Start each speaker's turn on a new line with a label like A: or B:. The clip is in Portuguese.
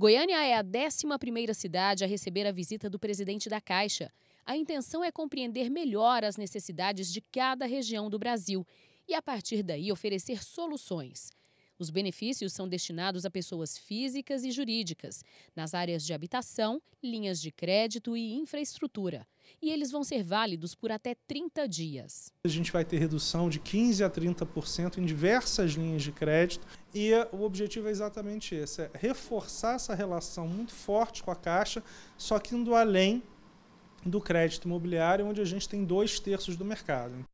A: Goiânia é a 11 cidade a receber a visita do presidente da Caixa. A intenção é compreender melhor as necessidades de cada região do Brasil e, a partir daí, oferecer soluções. Os benefícios são destinados a pessoas físicas e jurídicas, nas áreas de habitação, linhas de crédito e infraestrutura. E eles vão ser válidos por até 30 dias.
B: A gente vai ter redução de 15% a 30% em diversas linhas de crédito e o objetivo é exatamente esse: é reforçar essa relação muito forte com a Caixa, só que indo além do crédito imobiliário, onde a gente tem dois terços do mercado.